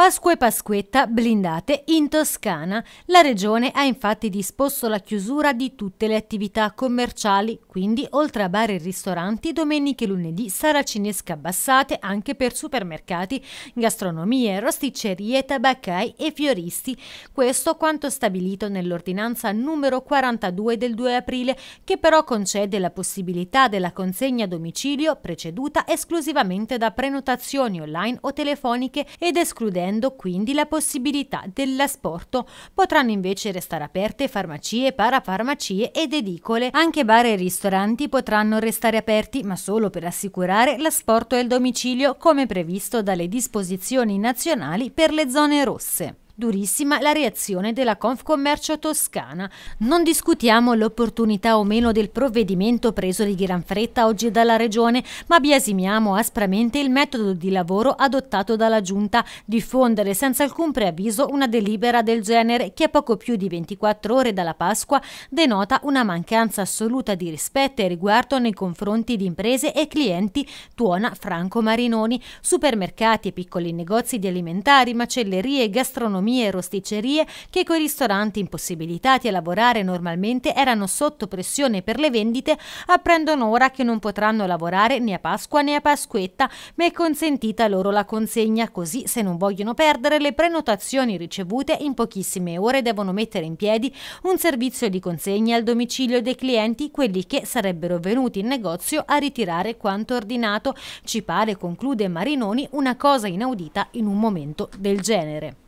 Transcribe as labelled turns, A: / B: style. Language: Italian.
A: Pasqua e Pasquetta blindate in Toscana. La regione ha infatti disposto la chiusura di tutte le attività commerciali, quindi oltre a bar e ristoranti, domeniche e lunedì sarà cinesca abbassate anche per supermercati, gastronomie, rosticcerie, tabaccai e fioristi. Questo quanto stabilito nell'ordinanza numero 42 del 2 aprile, che però concede la possibilità della consegna a domicilio preceduta esclusivamente da prenotazioni online o telefoniche ed escludente garantendo quindi la possibilità dell'asporto. Potranno invece restare aperte farmacie, parafarmacie ed edicole. Anche bar e ristoranti potranno restare aperti, ma solo per assicurare l'asporto e il domicilio, come previsto dalle disposizioni nazionali per le zone rosse. Durissima la reazione della Confcommercio Toscana. Non discutiamo l'opportunità o meno del provvedimento preso di gran fretta oggi dalla Regione, ma biasimiamo aspramente il metodo di lavoro adottato dalla Giunta, diffondere senza alcun preavviso una delibera del genere che a poco più di 24 ore dalla Pasqua denota una mancanza assoluta di rispetto e riguardo nei confronti di imprese e clienti, tuona Franco Marinoni, supermercati e piccoli negozi di alimentari, macellerie e gastronomia gastronomie e rosticcerie che coi ristoranti impossibilitati a lavorare normalmente erano sotto pressione per le vendite, apprendono ora che non potranno lavorare né a Pasqua né a Pasquetta, ma è consentita loro la consegna, così se non vogliono perdere le prenotazioni ricevute in pochissime ore devono mettere in piedi un servizio di consegna al domicilio dei clienti, quelli che sarebbero venuti in negozio a ritirare quanto ordinato. Ci pare, conclude Marinoni, una cosa inaudita in un momento del genere.